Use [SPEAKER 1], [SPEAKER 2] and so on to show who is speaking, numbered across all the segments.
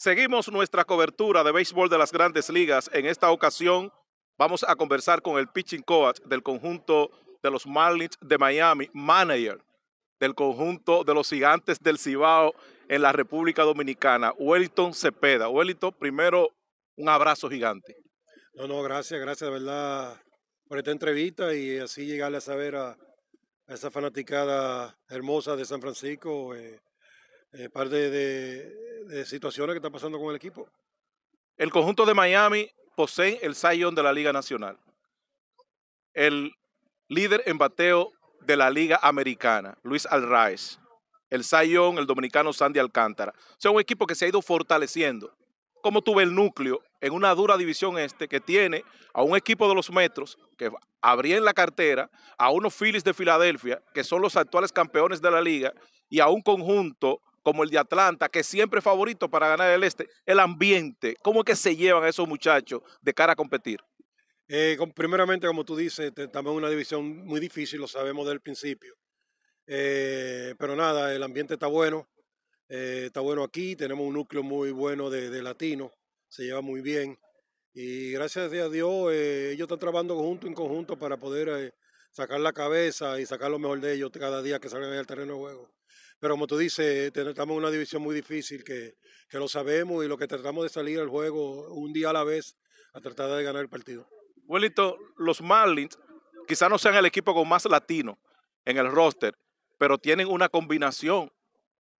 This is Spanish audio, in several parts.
[SPEAKER 1] Seguimos nuestra cobertura de béisbol de las grandes ligas. En esta ocasión vamos a conversar con el pitching coach del conjunto de los Marlins de Miami, manager del conjunto de los gigantes del Cibao en la República Dominicana, Wellington Cepeda. Wellington, primero un abrazo gigante.
[SPEAKER 2] No, no, gracias, gracias de verdad por esta entrevista y así llegarle a saber a, esa fanaticada hermosa de San Francisco. Eh, eh, par de, situaciones
[SPEAKER 1] que están pasando con el equipo. El conjunto de Miami posee el Zion de la Liga Nacional, el líder en bateo de la Liga Americana, Luis Alraez, el Zion, el dominicano Sandy Alcántara. O sea, un equipo que se ha ido fortaleciendo. Como tuve el núcleo en una dura división este que tiene a un equipo de los metros que abría en la cartera, a unos Phillies de Filadelfia, que son los actuales campeones de la liga, y a un conjunto como el de Atlanta, que siempre favorito para ganar el este, el ambiente, ¿cómo que se llevan esos muchachos de cara a competir?
[SPEAKER 2] Eh, con, primeramente, como tú dices, estamos también una división muy difícil, lo sabemos desde el principio. Eh, pero nada, el ambiente está bueno, eh, está bueno aquí, tenemos un núcleo muy bueno de, latinos, se lleva muy bien. Y gracias a Dios, ellos están trabajando junto en conjunto para poder sacar la cabeza y sacar lo mejor de ellos cada día que salgan el terreno de juego. Pero como tú dices, estamos eh, en una división muy difícil que, lo sabemos y lo que tratamos de salir al juego un día a la vez a tratar de ganar el partido.
[SPEAKER 1] Wellington, los Marlins quizás no sean el equipo con más latino en el roster, pero tienen una combinación.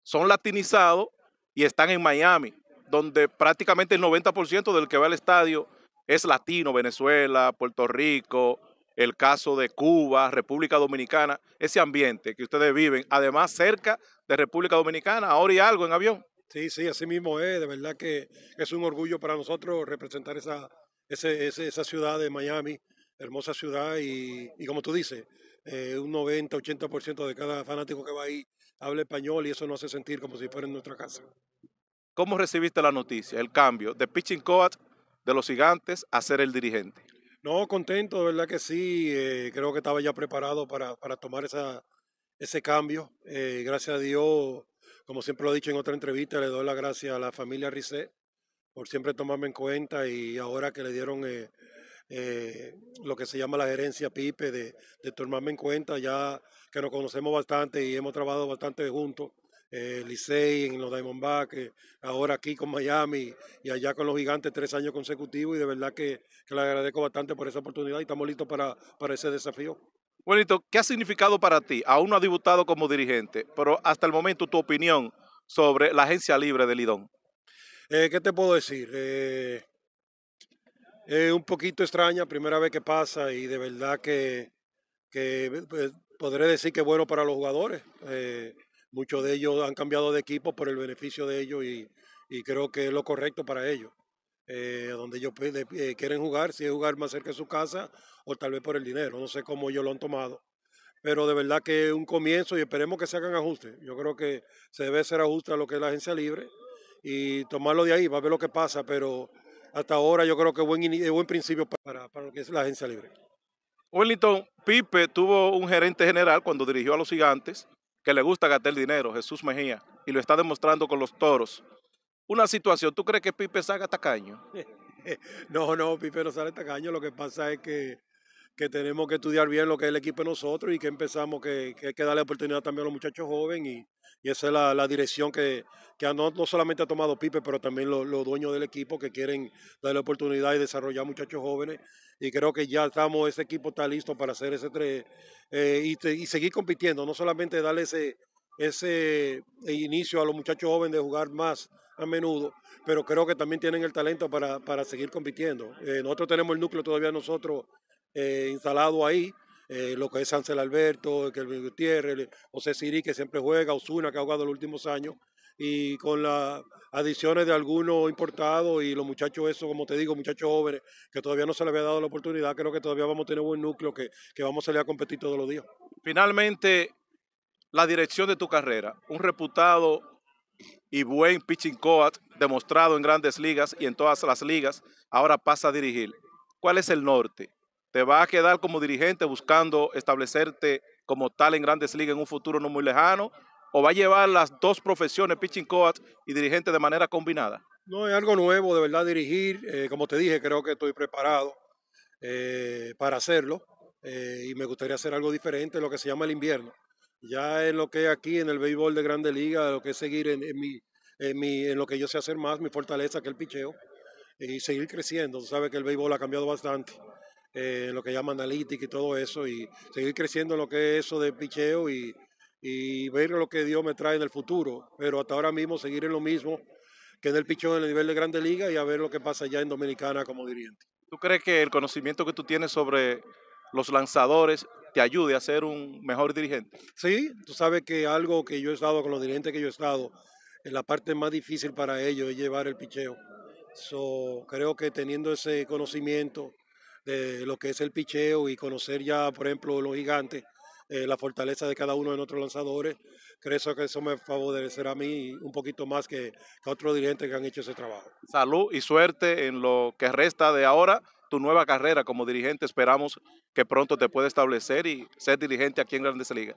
[SPEAKER 1] Son latinizados y están en Miami, donde prácticamente el 90% del que va al estadio es latino, Venezuela, Puerto Rico, el caso de Cuba, República Dominicana, ese ambiente que ustedes viven, además cerca de República Dominicana, ahora y algo en avión. Sí, sí, así mismo es, de
[SPEAKER 2] verdad que es un orgullo para nosotros representar esa, esa ciudad de Miami, hermosa ciudad y, como tú dices, eh, un 90, 80% de cada fanático que va ahí habla español y eso nos hace sentir como si fuera en nuestra casa.
[SPEAKER 1] ¿Cómo recibiste la noticia, el cambio de pitching coach de los gigantes a ser el dirigente?
[SPEAKER 2] No, contento, de verdad que sí. Eh, creo que estaba ya preparado para, para tomar esa, ese cambio. Eh, gracias a Dios, como siempre lo he dicho en otra entrevista, le doy las gracias a la familia Rizé por siempre tomarme en cuenta y ahora que le dieron eh, lo que se llama la gerencia PIPE de, de tomarme en cuenta, ya que nos conocemos bastante y hemos trabajado bastante juntos. Eh, Licey, en los Diamondbacks, ahora aquí con Miami y allá con los gigantes tres años consecutivos y de verdad que, le agradezco bastante por esa oportunidad y estamos listos para, para ese desafío.
[SPEAKER 1] Buenito, ¿qué ha significado para ti? Aún no ha debutado como dirigente, pero hasta el momento tu opinión sobre la agencia libre de Lidón.
[SPEAKER 2] Eh, ¿Qué te puedo decir? Eh, es un poquito extraña, primera vez que pasa y de verdad que, pues, podré decir que bueno para los jugadores. Eh, Muchos de ellos han cambiado de equipo por el beneficio de ellos y, creo que es lo correcto para ellos. Eh, donde ellos eh, quieren jugar, si es jugar más cerca de su casa o tal vez por el dinero. No sé cómo ellos lo han tomado. Pero de verdad que es un comienzo y esperemos que se hagan ajustes. Yo creo que se debe hacer ajuste a lo que es la agencia libre y tomarlo de ahí, va a ver lo que pasa. Pero hasta ahora yo creo que es buen, buen principio para, para lo que es la
[SPEAKER 1] agencia libre. Wellington, Pipe tuvo un gerente general cuando dirigió a los gigantes que le gusta gastar el dinero, Jesús Mejía, y lo está demostrando con los toros. Una situación, ¿tú crees que Pipe salga tacaño?
[SPEAKER 2] no, no, Pipe no sale tacaño, lo que pasa es que, tenemos que estudiar bien lo que es el equipo de nosotros y que empezamos, que, hay que darle oportunidad también a los muchachos jóvenes y, esa es la, dirección que, no, solamente ha tomado Pipe, pero también los, dueños del equipo que quieren darle oportunidad y desarrollar muchachos jóvenes y creo que ya estamos, ese equipo está listo para hacer ese tres eh, y, seguir compitiendo, no solamente darle ese, ese inicio a los muchachos jóvenes de jugar más a menudo, pero creo que también tienen el talento para, para seguir compitiendo. Eh, nosotros tenemos el núcleo todavía nosotros eh, instalado ahí, lo que es Ansel Alberto, que el Gutiérrez, José Siri, que siempre juega, Osuna, que ha jugado los últimos años, y con las adiciones de algunos importados y los muchachos, eso, como te digo, muchachos jóvenes, que todavía no se les había dado la oportunidad, creo que todavía vamos a tener buen núcleo, que, vamos a salir a competir todos los días.
[SPEAKER 1] Finalmente, la dirección de tu carrera, un reputado y buen pitching coach demostrado en grandes ligas y en todas las ligas, ahora pasa a dirigir. ¿Cuál es el norte? ¿Te va a quedar como dirigente buscando establecerte como tal en grandes ligas en un futuro no muy lejano? o va a llevar las dos profesiones, pitching coach y dirigente, de manera combinada?
[SPEAKER 2] No, es algo nuevo, de verdad, dirigir. Eh, como te dije, creo que estoy preparado eh, para hacerlo eh, y me gustaría hacer algo diferente, lo que se llama el invierno. Ya es lo que aquí en el béisbol de Grande Liga, lo que es seguir en, mi, en, lo que yo sé hacer más, mi fortaleza, que es el picheo, y seguir creciendo. Tú sabes que el béisbol ha cambiado bastante. en lo que llama analítica y todo eso, y seguir creciendo en lo que es eso de picheo y, y ver lo que Dios me trae en el futuro. Pero hasta ahora mismo seguir en lo mismo que en el pichón en el nivel de Grande Liga y a ver lo que pasa ya en Dominicana como dirigente.
[SPEAKER 1] ¿Tú crees que el conocimiento que tú tienes sobre los lanzadores te ayude a ser un mejor dirigente? Sí, tú
[SPEAKER 2] sabes que algo que yo he estado con los dirigentes que yo he estado, en la parte más difícil para ellos es llevar el picheo. So, creo que teniendo ese conocimiento de lo que es el picheo y conocer ya, por ejemplo, los gigantes, eh, la fortaleza de cada uno de nuestros lanzadores. Creo que eso me favorecerá a mí un poquito más que, a otros dirigentes que han hecho ese trabajo.
[SPEAKER 1] Salud y suerte en lo que resta de ahora tu nueva carrera como dirigente. Esperamos que pronto te pueda establecer y ser dirigente aquí en Grandes Ligas.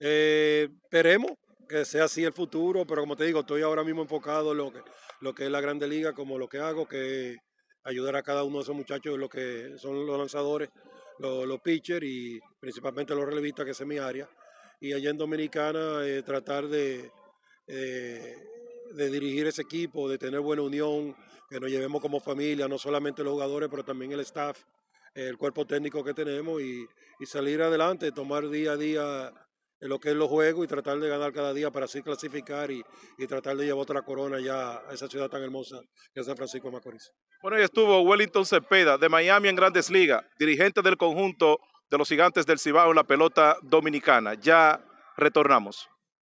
[SPEAKER 2] Eh, esperemos que sea así el futuro, pero como te digo, estoy ahora mismo enfocado en lo que, lo que es la Grande Liga, como lo que hago, que ayudar a cada uno de esos muchachos, lo que son los lanzadores, los, pitchers y principalmente los relevistas, que es mi área. Y allá en Dominicana eh, tratar de, eh, de dirigir ese equipo, de tener buena unión, que nos llevemos como familia, no solamente los jugadores, pero también el staff, el cuerpo técnico que tenemos y, y salir adelante, tomar día a día en lo que es los juegos y tratar de ganar cada día para así clasificar y, tratar de llevar otra corona ya a esa ciudad tan hermosa que es San Francisco de Macorís.
[SPEAKER 1] Bueno, ahí estuvo Wellington Cepeda de Miami en Grandes Ligas, dirigente del conjunto de los gigantes del Cibao en la pelota dominicana. Ya retornamos.